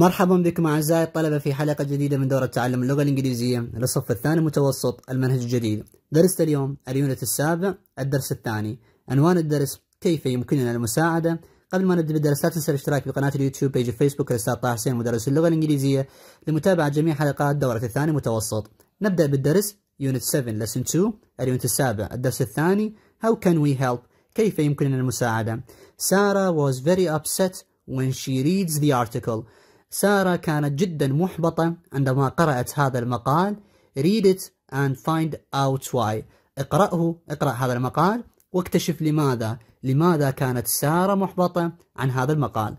مرحبا بكم أعزائي الطلبة في حلقة جديدة من دورة تعلم اللغة الإنجليزية للصف الثاني متوسط المنهج الجديد درس اليوم اليونت السابع الدرس الثاني عنوان الدرس كيف يمكننا المساعدة قبل ما نبدأ بالدرس لا تنسى الاشتراك بقناة اليوتيوب بيج الفيسبوك الاستاذ طه حسين مدرس اللغة الإنجليزية لمتابعة جميع حلقات دورة الثاني متوسط نبدأ بالدرس يونت 7 لسن 2 اليونت السابع الدرس الثاني How can we help كيف يمكننا المساعدة ساره was very upset when she reads the article سارة كانت جدا محبطة عندما قرأت هذا المقال Read it and find out why اقرأه اقرأ هذا المقال واكتشف لماذا لماذا كانت سارة محبطة عن هذا المقال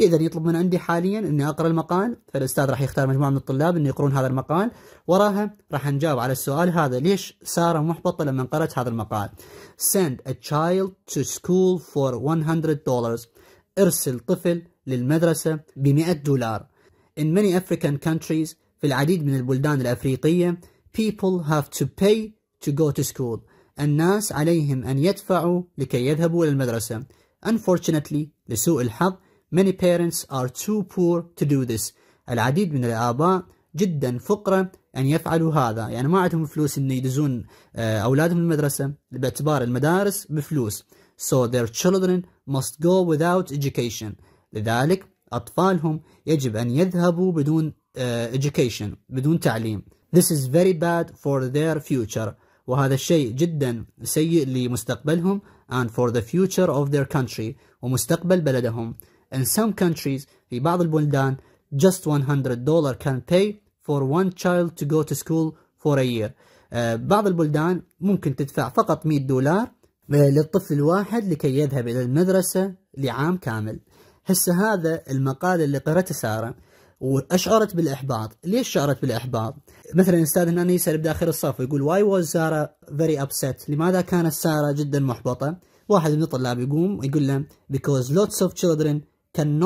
إذا يطلب من عندي حاليا أني أقرأ المقال فالأستاذ راح يختار مجموعة من الطلاب أن يقرون هذا المقال وراها راح نجاوب على السؤال هذا ليش سارة محبطة لما قرأت هذا المقال Send a child to school for 100 dollars ارسل طفل للمدرسة بمئة دولار. In many African countries في العديد من البلدان الأفريقية people have to pay to go to school. الناس عليهم أن يدفعوا لكي يذهبوا إلى المدرسة. Unfortunately لسوء الحظ many parents are too poor to do this. العديد من الآباء جدا فقرة أن يفعلوا هذا يعني ما عندهم فلوس أن يدزون آه، أولادهم المدرسة باعتبار المدارس بفلوس so their children must go without education لذلك أطفالهم يجب أن يذهبوا بدون uh, education بدون تعليم This is very bad for their future وهذا الشيء جدا سيء لمستقبلهم and for the future of their country ومستقبل بلدهم In some countries في بعض البلدان just 100 dollar can pay for one child to go to school for a year uh, بعض البلدان ممكن تدفع فقط 100 دولار آه، للطفل الواحد لكي يذهب إلى المدرسة لعام كامل هسه هذا المقال اللي قرأته ساره واشعرت بالاحباط، ليش شعرت بالاحباط؟ مثلا استاذ هنا يسال بداخل الصف يقول واي واز ساره فيري ابسيت؟ لماذا كانت ساره جدا محبطه؟ واحد من الطلاب يقوم يقول له لوتس اوف of كان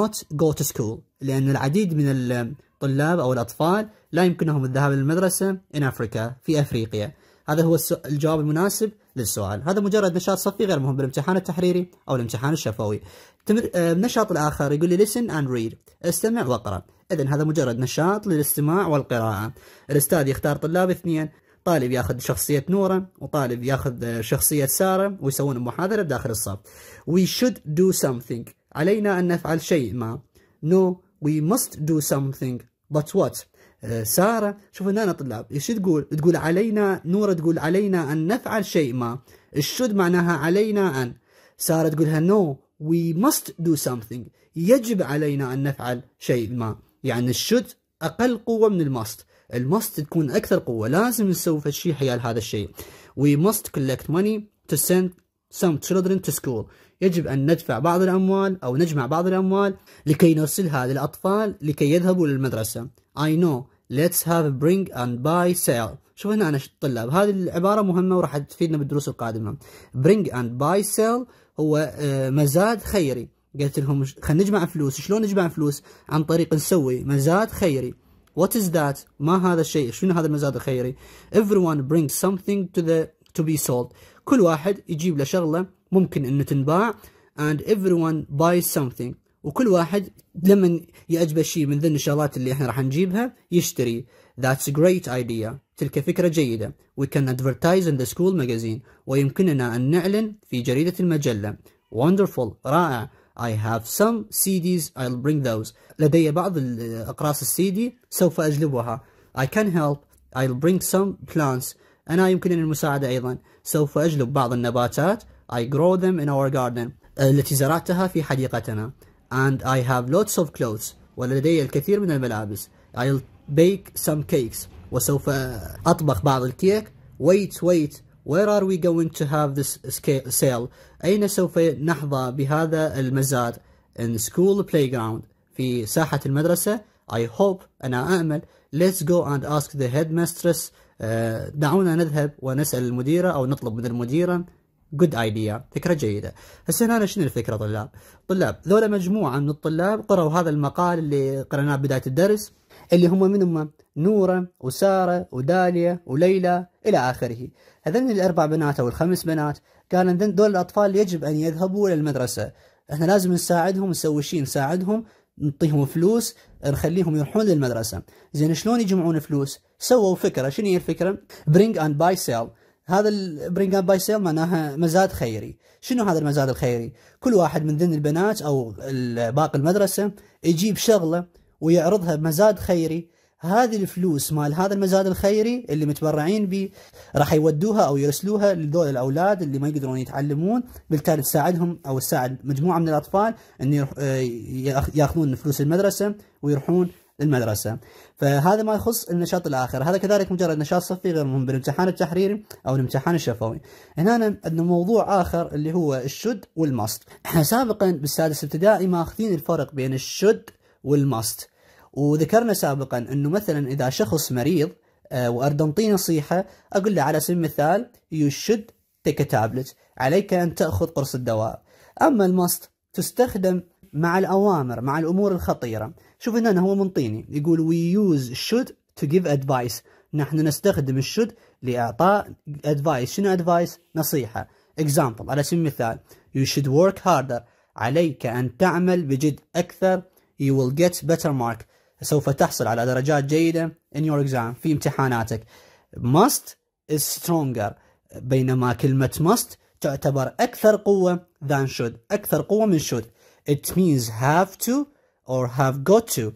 cannot go to school لأن العديد من الطلاب أو الأطفال لا يمكنهم الذهاب للمدرسة in Africa في أفريقيا هذا هو الجواب المناسب للسؤال هذا مجرد نشاط صفي غير مهم بالامتحان التحريري أو الامتحان الشفوي تمر... النشاط آه، الآخر يقول لي listen and read استمع واقرأ إذا هذا مجرد نشاط للاستماع والقراءة الأستاذ يختار طلاب اثنين طالب ياخذ شخصية نورة وطالب ياخذ آه، شخصية سارة ويسوون محاضرة داخل الصف. We should do something. علينا أن نفعل شيء ما. No, we must do something. But what? آه، سارة شوف هنا طلاب ايش تقول تقول علينا نورة تقول علينا أن نفعل شيء ما الشد معناها علينا أن سارة تقولها no we must do something يجب علينا أن نفعل شيء ما يعني الشد أقل قوة من الماست الماست تكون أكثر قوة لازم نسوي فشي حيال هذا الشيء we must collect money to send some children to school يجب أن ندفع بعض الأموال أو نجمع بعض الأموال لكي نرسلها للأطفال لكي يذهبوا للمدرسة I know let's have bring and buy sale شوف هنا أنا الطلاب هذه العبارة مهمة وراح تفيدنا بالدروس القادمة bring and buy sale هو آه، مزاد خيري قلت لهم خلينا نجمع فلوس شلون نجمع فلوس عن طريق نسوي مزاد خيري What is that? ما هذا الشيء؟ شنو هذا المزاد الخيري؟ Everyone brings something to the to be sold. كل واحد يجيب له شغلة ممكن أن تنباع and everyone buys something وكل واحد لما يعجبه شيء من ذن الشغلات اللي احنا راح نجيبها يشتري That's a great idea تلك فكرة جيدة We can advertise in the school magazine ويمكننا أن نعلن في جريدة المجلة Wonderful رائع I have some CDs I'll bring those لدي بعض أقراص السي دي سوف أجلبها I can help I'll bring some plants أنا يمكنني المساعدة أيضا سوف أجلب بعض النباتات I grow them in our garden التي زرعتها في حديقتنا and I have lots of clothes ولدي الكثير من الملابس I'll bake some cakes وسوف أطبخ بعض الكيك wait wait where are we going to have this sale أين سوف نحظى بهذا المزاد in school playground في ساحة المدرسة I hope أنا أأمل let's go and ask the headmistress uh, دعونا نذهب ونسأل المديرة أو نطلب من المديرة جود ايديا فكره جيده هسه هنا شنو الفكره طلاب طلاب ذولا مجموعه من الطلاب قرأوا هذا المقال اللي قرناه بدايه الدرس اللي هم من هم نورة وسارة وداليا وليلى إلى آخره هذين الأربع بنات أو الخمس بنات قالوا دول الأطفال يجب أن يذهبوا إلى المدرسة احنا لازم نساعدهم نسوي شيء نساعدهم نعطيهم فلوس نخليهم يروحون للمدرسة زين شلون يجمعون فلوس سووا فكرة شنو هي الفكرة bring and buy sell هذا البرينج اب باي سيل معناها مزاد خيري شنو هذا المزاد الخيري كل واحد من ذن البنات او باقي المدرسه يجيب شغله ويعرضها بمزاد خيري هذه الفلوس مال هذا المزاد الخيري اللي متبرعين به راح يودوها او يرسلوها لذول الاولاد اللي ما يقدرون يتعلمون بالتالي تساعدهم او تساعد مجموعه من الاطفال ان آه، ياخذون فلوس المدرسه ويروحون للمدرسة فهذا ما يخص النشاط الآخر هذا كذلك مجرد نشاط صفي غير مهم بالامتحان التحريري أو الامتحان الشفوي هنا عندنا موضوع آخر اللي هو الشد والماست احنا سابقا بالسادس ابتدائي ماخذين الفرق بين الشد والماست وذكرنا سابقا أنه مثلا إذا شخص مريض آه، وارد انطيه نصيحه اقول له على سبيل المثال يو شد تيك تابلت عليك ان تاخذ قرص الدواء اما الماست تستخدم مع الاوامر مع الامور الخطيره شوف هنا هو هو منطيني يقول we use should to give advice نحن نستخدم الشد لإعطاء advice شنو advice نصيحة example على سبيل المثال you should work harder عليك أن تعمل بجد أكثر you will get better mark سوف تحصل على درجات جيدة in your exam في امتحاناتك must is stronger بينما كلمة must تعتبر أكثر قوة than should أكثر قوة من should it means have to or have got to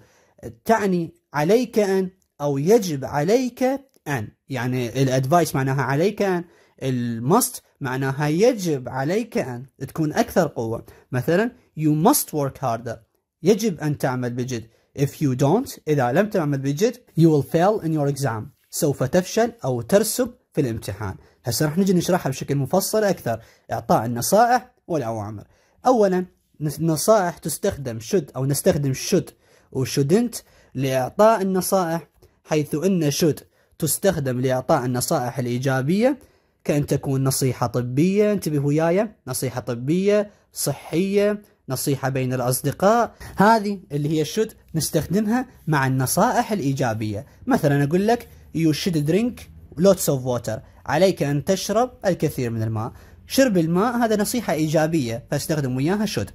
تعني عليك أن أو يجب عليك أن يعني الأدفايس معناها عليك أن المست معناها يجب عليك أن تكون أكثر قوة مثلا you must work harder يجب أن تعمل بجد if you don't إذا لم تعمل بجد you will fail in your exam سوف تفشل أو ترسب في الامتحان هسه راح نجي نشرحها بشكل مفصل أكثر إعطاء النصائح والأوامر أولا نصائح تستخدم should أو نستخدم should و shouldn't لإعطاء النصائح حيث أن should تستخدم لإعطاء النصائح الإيجابية كأن تكون نصيحة طبية انتبهوا وياي نصيحة طبية صحية نصيحة بين الأصدقاء هذه اللي هي should نستخدمها مع النصائح الإيجابية مثلا أقول لك you should drink lots of water عليك أن تشرب الكثير من الماء شرب الماء هذا نصيحة إيجابية فاستخدم وياها شود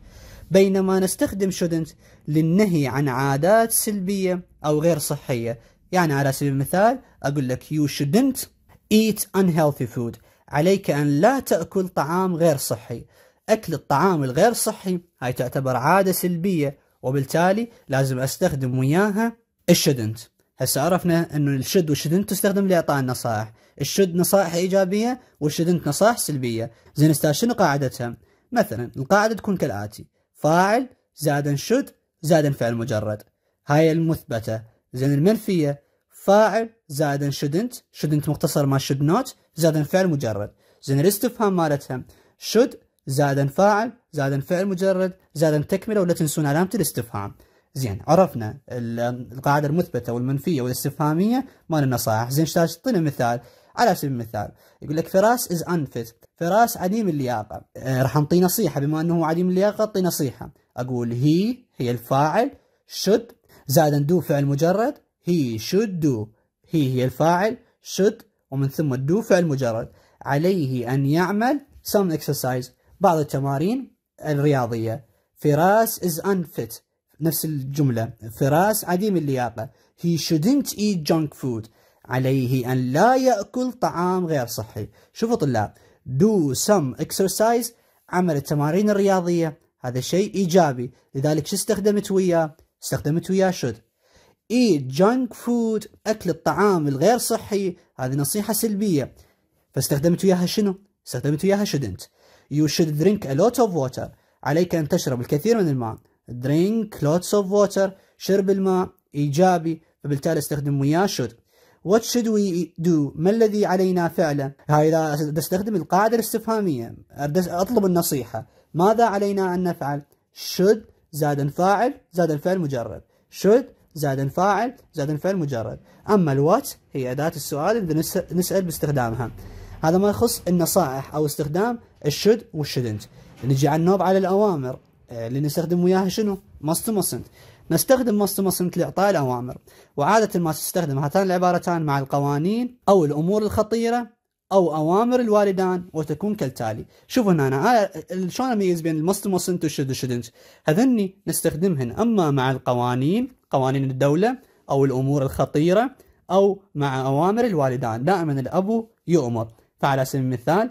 بينما نستخدم شودنت للنهي عن عادات سلبية أو غير صحية يعني على سبيل المثال أقول لك you shouldn't eat unhealthy food عليك أن لا تأكل طعام غير صحي أكل الطعام الغير صحي هاي تعتبر عادة سلبية وبالتالي لازم أستخدم وياها الشدنت هسه عرفنا أنه الشد والشدنت تستخدم لإعطاء النصائح الشد نصائح إيجابية انت نصائح سلبية زين شنو قاعدتها مثلا القاعدة تكون كالآتي فاعل زائد شد زائد فعل مجرد هاي المثبتة زين المنفية فاعل زائد شدنت شدنت مختصر ما شد نوت زائد فعل مجرد زين الاستفهام مالتها شد زائد فاعل زائد فعل مجرد زائد تكملة ولا تنسون علامة الاستفهام زين عرفنا القاعدة المثبتة والمنفية والاستفهامية مال النصائح زين تعطينا مثال على سبيل المثال يقول لك فراس از انفت فراس عديم اللياقه أه راح نعطيه نصيحه بما انه عديم اللياقه اعطيه نصيحه اقول هي هي الفاعل should زائدا دو فعل مجرد هي شود دو هي هي الفاعل should ومن ثم دو فعل مجرد عليه ان يعمل some exercise بعض التمارين الرياضيه فراس از انفت نفس الجمله فراس عديم اللياقه he shouldn't eat junk food عليه أن لا يأكل طعام غير صحي شوفوا طلاب do some exercise عمل التمارين الرياضية هذا شيء إيجابي لذلك شو استخدمت وياه استخدمت وياه should eat junk food أكل الطعام الغير صحي هذه نصيحة سلبية فاستخدمت وياها شنو استخدمت وياها shouldn't you should drink a lot of water عليك أن تشرب الكثير من الماء drink lots of water شرب الماء إيجابي فبالتالي استخدم وياه should What should we do ما الذي علينا فعله هاي إذا بستخدم القاعدة الاستفهامية أطلب النصيحة ماذا علينا أن نفعل should زاد فاعل زاد فعل مجرد should زاد فاعل زاد فعل مجرد أما الوات هي أداة السؤال اللي نسأل باستخدامها هذا ما يخص النصائح أو استخدام الشد والشدنت نجي على النوب على الأوامر اللي آه، نستخدم وياها شنو must mustn't نستخدم مصدر مصدر لاعطاء الأوامر وعادة ما تستخدم هاتان العبارتان مع القوانين أو الأمور الخطيرة أو أوامر الوالدان وتكون كالتالي شوفوا هنا أنا آه، شلون أميز بين المصدر مصدر والشد شدنت هذني نستخدمهن أما مع القوانين قوانين الدولة أو الأمور الخطيرة أو مع أوامر الوالدان دائما الابو يؤمر فعلى سبيل المثال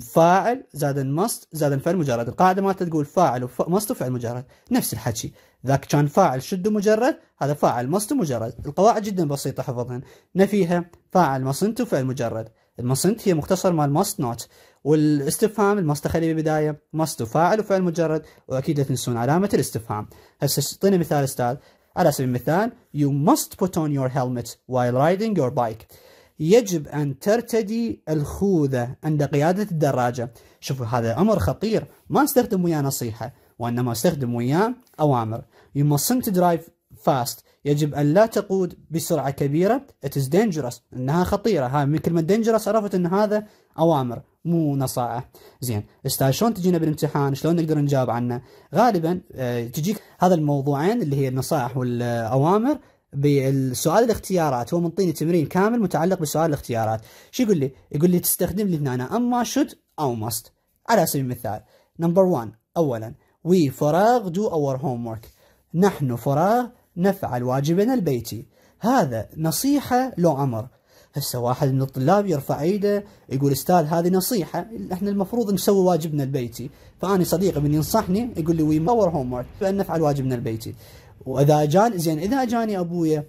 فاعل زاد مصد زاد فعل مجرد القاعده مالته تقول فاعل ومست وفعل مجرد نفس الحكي ذاك كان فاعل شد مجرد هذا فاعل مست مجرد القواعد جدا بسيطه حفظهن نفيها فاعل مصنت وفعل مجرد المصنت هي مختصر مال مصد نوت والاستفهام المصد خليه بالبدايه مصد وفاعل وفعل مجرد واكيد لا تنسون علامه الاستفهام هسه اعطينا مثال استاذ على سبيل المثال you must put on your helmet while riding your bike يجب أن ترتدي الخوذة عند قيادة الدراجة شوفوا هذا أمر خطير ما استخدم وياه نصيحة وإنما استخدم وياه أوامر You mustn't drive fast يجب أن لا تقود بسرعة كبيرة It is dangerous إنها خطيرة هاي من كلمة dangerous عرفت إن هذا أوامر مو نصائح زين استاذ شلون تجينا بالامتحان شلون نقدر نجاوب عنه غالبا آه، تجيك هذا الموضوعين اللي هي النصائح والاوامر بالسؤال الاختيارات هو منطيني تمرين كامل متعلق بسؤال الاختيارات شو يقول لي يقول لي تستخدم لي هنا اما شود او ماست على سبيل المثال نمبر 1 اولا وي فراغ دو اور هوم ورك نحن فراغ نفعل واجبنا البيتي هذا نصيحة لو أمر هسه واحد من الطلاب يرفع ايده يقول استاذ هذه نصيحه احنا المفروض نسوي واجبنا البيتي فاني صديقي من ينصحني يقول لي وي ماور هوم ورك فنفعل واجبنا البيتي واذا جان زين اذا جاني ابويا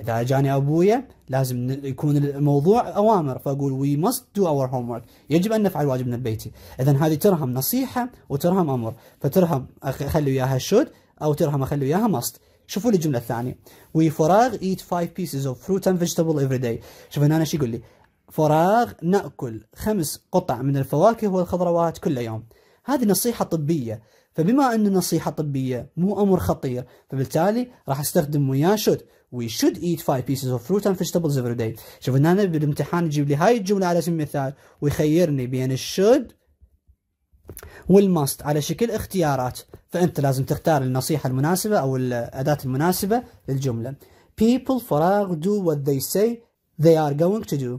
اذا جاني ابويا لازم يكون الموضوع اوامر فاقول وي ماست دو اور هوم ورك يجب ان نفعل واجبنا البيتي اذا هذه ترهم نصيحه وترهم امر فترهم اخلي وياها شود او ترهم اخلي وياها ماست شوفوا لي الجمله الثانيه وي فراغ ايت فايف بيسز اوف فروت اند فيجيتابل افري داي شوف هنا ايش يقول لي فراغ ناكل خمس قطع من الفواكه والخضروات كل يوم هذه نصيحه طبيه فبما أن نصيحة طبية مو أمر خطير فبالتالي راح استخدم وياه should وي should eat five pieces of fruit and vegetables every day شوف هنا بالامتحان يجيب لي هاي الجمله على سبيل المثال ويخيرني بين الشود والماست على شكل اختيارات فانت لازم تختار النصيحه المناسبه او الاداه المناسبه للجمله people فراغ do what they say they are going to do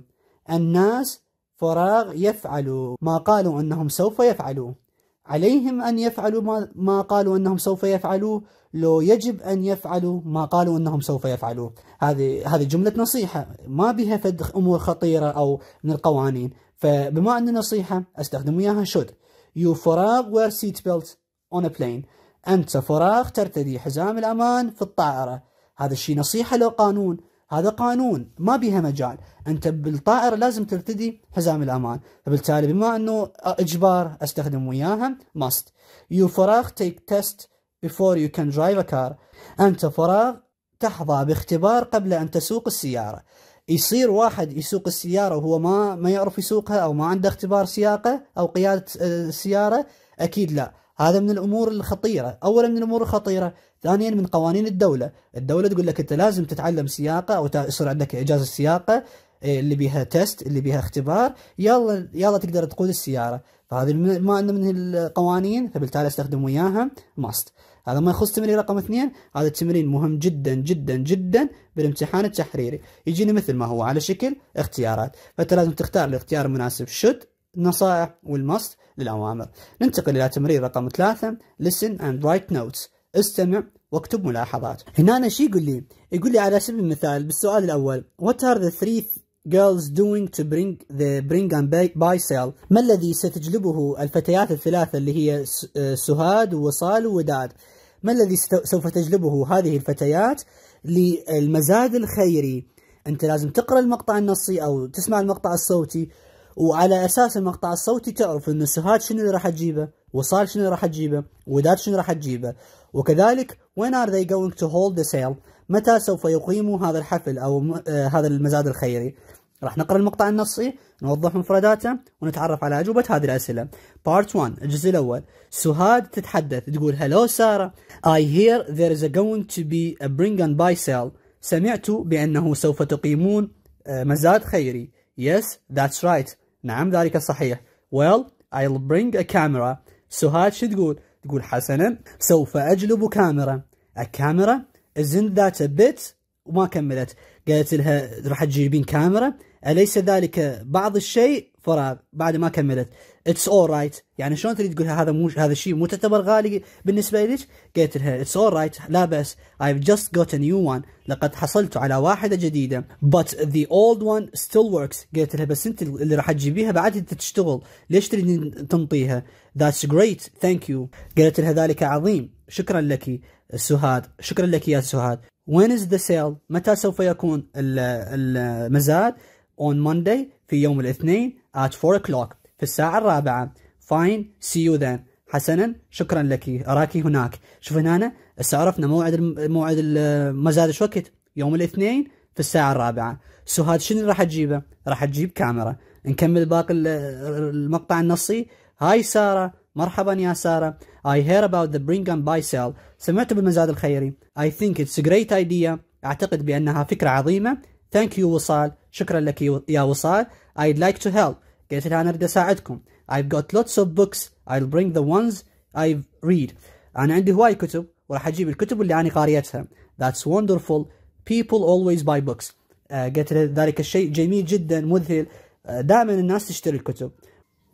الناس فراغ يفعلوا ما قالوا انهم سوف يفعلوه عليهم أن يفعلوا ما قالوا أنهم سوف يفعلوه لو يجب أن يفعلوا ما قالوا أنهم سوف يفعلوه هذه هذه جملة نصيحة ما بها فد أمور خطيرة أو من القوانين فبما أن نصيحة أستخدم إياها شد يو فراغ seat belt on a plane أنت فراغ ترتدي حزام الأمان في الطائرة هذا الشيء نصيحة لو قانون هذا قانون ما بيها مجال انت بالطائره لازم ترتدي حزام الامان فبالتالي بما انه اجبار استخدم وياها ماست يو فراغ تيك تيست بيفور يو كان درايف ا كار انت فراغ تحظى باختبار قبل ان تسوق السياره يصير واحد يسوق السياره وهو ما ما يعرف يسوقها او ما عنده اختبار سياقه او قياده السياره آه، اكيد لا هذا من الامور الخطيره اولا من الامور الخطيره ثانيا من قوانين الدوله، الدوله تقول لك انت لازم تتعلم سياقه او يصير عندك اجازه سياقه إيه، اللي بيها تيست اللي بيها اختبار يلا يلا تقدر تقود السياره، فهذه ما عندنا من القوانين فبالتالي استخدم وياها ماست. هذا ما يخص تمرين رقم اثنين هذا التمرين مهم جدا جدا جدا بالامتحان التحريري يجيني مثل ما هو على شكل اختيارات فانت لازم تختار الاختيار المناسب شد النصائح والمص للأوامر ننتقل إلى تمرين رقم ثلاثة listen and write notes استمع واكتب ملاحظات هنا أنا شي يقول لي يقول لي على سبيل المثال بالسؤال الأول What are the three girls doing to bring the bring and buy sale ما الذي ستجلبه الفتيات الثلاثة اللي هي آه، سهاد ووصال ووداد ما الذي سوف تجلبه هذه الفتيات للمزاد الخيري انت لازم تقرا المقطع النصي او تسمع المقطع الصوتي وعلى اساس المقطع الصوتي تعرف ان السهاد شنو اللي راح تجيبه وصال شنو راح تجيبه ودات شنو راح تجيبه وكذلك when are they going to hold the sale متى سوف يقيموا هذا الحفل او آه، هذا المزاد الخيري راح نقرا المقطع النصي نوضح مفرداته ونتعرف على أجوبة هذه الأسئلة بارت 1 الجزء الأول سهاد تتحدث تقول هلو سارة اي هير ذير از جوينج تو بي ا برينج اند باي سيل سمعت بأنه سوف تقيمون آه، مزاد خيري يس ذاتس رايت نعم ذلك صحيح well I'll bring a camera سهاد شو تقول تقول حسنا سوف أجلب كاميرا الكاميرا isn't that a bit وما كملت قالت لها راح تجيبين كاميرا أليس ذلك بعض الشيء فراغ بعد ما كملت اتس اول رايت يعني شلون تريد تقول هذا مو هذا الشيء مو تعتبر غالي بالنسبه لك قلت لها اتس اول رايت لا بس I've just got a new one لقد حصلت على واحده جديده but the old one still works قلت لها بس انت اللي راح تجيبيها بعد انت تشتغل ليش تريدين تنطيها that's great thank you قالت لها ذلك عظيم شكرا لك سهاد شكرا لك يا سهاد وين از ذا سيل متى سوف يكون المزاد اون Monday في يوم الاثنين at 4 o'clock في الساعة الرابعة fine see you then حسنا شكرا لك أراك هناك شوف هنا أنا عرفنا موعد موعد المزاد شو وقت يوم الاثنين في الساعة الرابعة سو هذا شنو راح تجيبه راح تجيب كاميرا نكمل باقي المقطع النصي هاي سارة مرحبا يا سارة I hear about the bring and buy sale سمعت بالمزاد الخيري I think it's a great idea أعتقد بأنها فكرة عظيمة Thank you وصال شكرا لك يا وصال I'd like to help قالت لها أنا أريد أساعدكم I've got lots of books I'll bring the ones I read أنا عندي هواي كتب وراح أجيب الكتب اللي أنا قاريتها That's wonderful People always buy books آه، قالت له ذلك الشيء جميل جدا مذهل آه، دائما الناس تشتري الكتب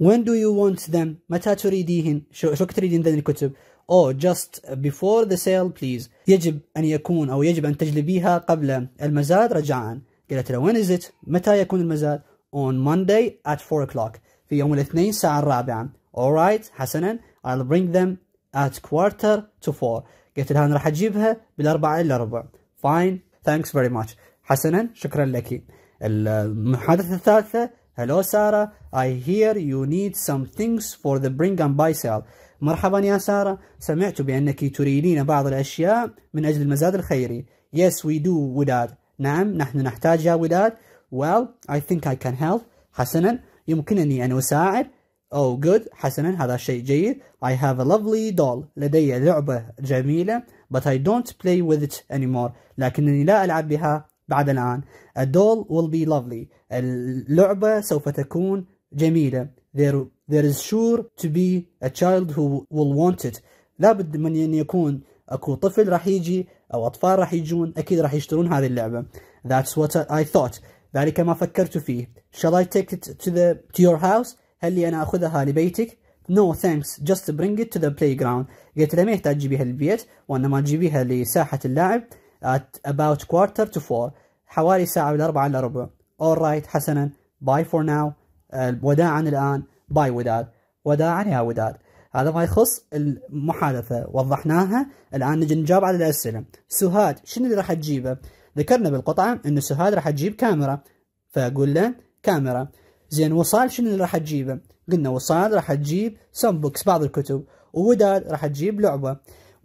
When do you want them متى تريديهن شو, شو تريدين ذن الكتب Oh, just before the sale please يجب أن يكون أو يجب أن تجلبيها قبل المزاد رجعا قالت له when is it متى يكون المزاد on Monday at 4 o'clock في يوم الاثنين الساعة الرابعة alright حسنا I'll bring them at quarter to 4 قلت لها أنا راح أجيبها بالأربعة إلا ربع fine thanks very much حسنا شكرا لك المحادثة الثالثة Hello Sarah, I hear you need some things for the bring and buy sale. مرحبا يا سارة، سمعت بأنك تريدين بعض الأشياء من أجل المزاد الخيري. Yes we do وداد. نعم نحن نحتاج يا وداد well I think I can help حسنا يمكنني أن أساعد oh good حسنا هذا شيء جيد I have a lovely doll لدي لعبة جميلة but I don't play with it anymore لكنني لا ألعب بها بعد الآن a doll will be lovely اللعبة سوف تكون جميلة there, there is sure to be a child who will want it لابد من أن يكون أكو طفل راح يجي أو أطفال راح يجون أكيد راح يشترون هذه اللعبة that's what I thought ذلك ما فكرت فيه shall I take it to, the, to your house هل لي أنا أخذها لبيتك No thanks just bring it to the playground قلت له ما يحتاج تجيبيها للبيت وإنما تجيبيها لساحة اللعب at about quarter to four حوالي ساعة إلى أربعة إلا ربع alright حسنا باي فور ناو وداعا الآن باي وداد وداعا يا وداد هذا ما يخص المحادثة وضحناها الآن نجي نجاوب على الأسئلة سهاد شنو اللي راح تجيبه ذكرنا بالقطعة أن السهاد راح تجيب كاميرا فأقول له كاميرا زين وصال شنو اللي راح تجيبه قلنا وصال راح تجيب سم بوكس بعض الكتب ووداد راح تجيب لعبة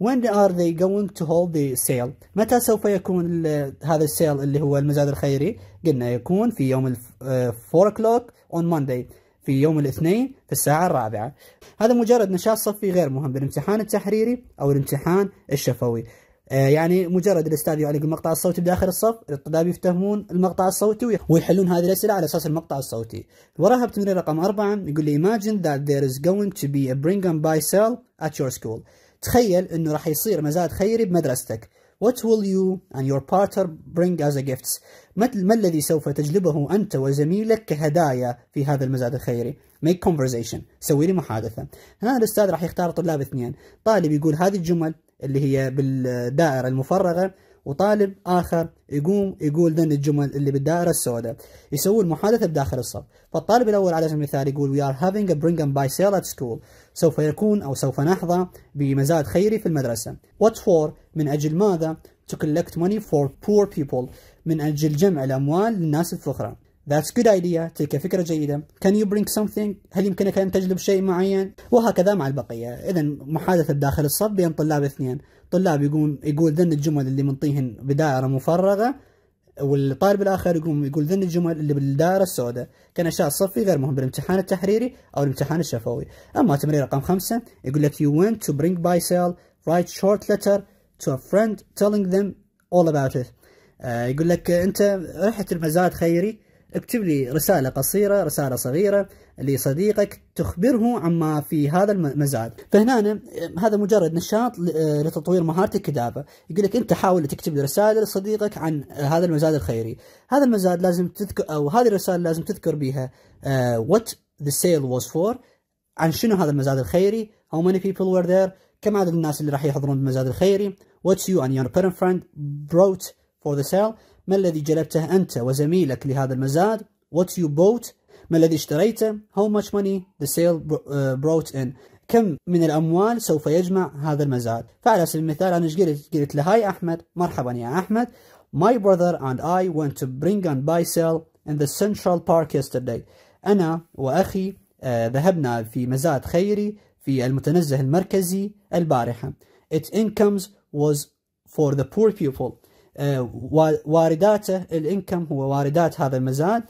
when are they going to hold the sale متى سوف يكون هذا السيل اللي هو المزاد الخيري قلنا يكون في يوم 4 آه، o'clock on Monday في يوم الاثنين في الساعة الرابعة هذا مجرد نشاط صفي غير مهم بالامتحان التحريري أو الامتحان الشفوي آه، يعني مجرد الاستاذ يعلق يعني المقطع الصوتي بداخل الصف الطلاب يفتهمون المقطع الصوتي ويحلون هذه الاسئله على اساس المقطع الصوتي وراها بتمرين رقم أربعة يقول لي imagine that there is going to be a bring and buy sale at your school تخيل انه راح يصير مزاد خيري بمدرستك What will you and your partner bring as a gifts ما الذي سوف تجلبه أنت وزميلك كهدايا في هذا المزاد الخيري make conversation سوي لي محادثة هنا الأستاذ راح يختار طلاب اثنين طالب يقول هذه الجمل اللي هي بالدائرة المفرغة وطالب آخر يقوم يقول ذن الجمل اللي بالدائرة السوداء يسوون المحادثة بداخل الصف فالطالب الأول على سبيل المثال يقول we are having a bring and buy sale at school سوف يكون أو سوف نحظى بمزاد خيري في المدرسة what for من أجل ماذا to collect money for poor people من أجل جمع الأموال للناس الفقراء That's good idea تلك فكرة جيدة Can you bring something هل يمكنك أن تجلب شيء معين وهكذا مع البقية إذا محادثة داخل الصف بين طلاب اثنين طلاب يقول يقول ذن الجمل اللي منطيهن بدائرة مفرغة والطالب الاخر يقوم يقول ذن الجمل اللي بالدائره السوداء كان صفي غير مهم بالامتحان التحريري او الامتحان الشفوي اما تمرين رقم خمسة يقول لك you went to bring by sale write short letter to a friend telling them all about it آه يقول لك انت رحت المزاد خيري اكتب لي رسالة قصيرة رسالة صغيرة لصديقك تخبره عما في هذا المزاد فهنا هذا مجرد نشاط لتطوير مهارة الكتابة يقول لك أنت حاول تكتب رسالة لصديقك عن هذا المزاد الخيري هذا المزاد لازم تذكر أو هذه الرسالة لازم تذكر بها آه، what the sale was for عن شنو هذا المزاد الخيري how many people were there كم عدد الناس اللي راح يحضرون المزاد الخيري what you and your parent friend brought for the sale ما الذي جلبته أنت وزميلك لهذا المزاد what you bought ما الذي اشتريته how much money the sale uh, brought in كم من الأموال سوف يجمع هذا المزاد فعلى سبيل المثال أنا ايش قلت قلت له هاي أحمد مرحبا يا أحمد my brother and I went to bring and buy sell in the central park yesterday أنا وأخي uh, ذهبنا في مزاد خيري في المتنزه المركزي البارحة its incomes was for the poor people آه، وارداته الانكم هو واردات هذا المزاد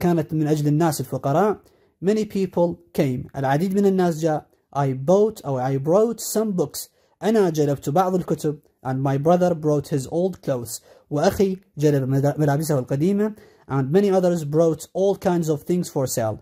كانت من أجل الناس الفقراء many people came العديد من الناس جاء I bought or I brought some books أنا جلبت بعض الكتب and my brother brought his old clothes وأخي جلب ملابسه القديمة and many others brought all kinds of things for sale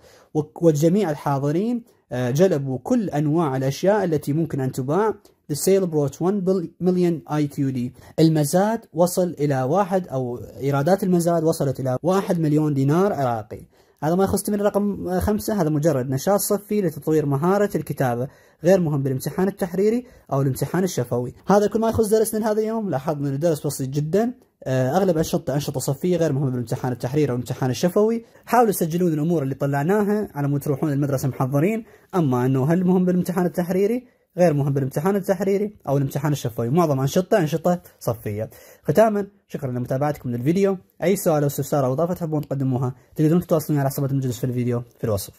والجميع الحاضرين آه، جلبوا كل أنواع الأشياء التي ممكن أن تباع The sale brought 1 million IQD المزاد وصل إلى واحد أو إيرادات المزاد وصلت إلى 1 مليون دينار عراقي هذا ما يخص من رقم خمسة هذا مجرد نشاط صفي لتطوير مهارة الكتابة غير مهم بالامتحان التحريري أو الامتحان الشفوي هذا كل ما يخص درسنا لهذا اليوم لاحظنا أن الدرس بسيط جدا آه، اغلب انشطه انشطه صفيه غير مهمه بالامتحان التحريري او الامتحان الشفوي، حاولوا تسجلون الامور اللي طلعناها على مود تروحون المدرسه محضرين، اما انه هل مهم بالامتحان التحريري؟ غير مهم بالامتحان التحريري أو الامتحان الشفوي معظم أنشطة أنشطة صفية ختاما شكرا لمتابعتكم للفيديو أي سؤال أو استفسار أو إضافة تحبون تقدموها تقدرون تتواصلون على حسابات المجلس في الفيديو في الوصف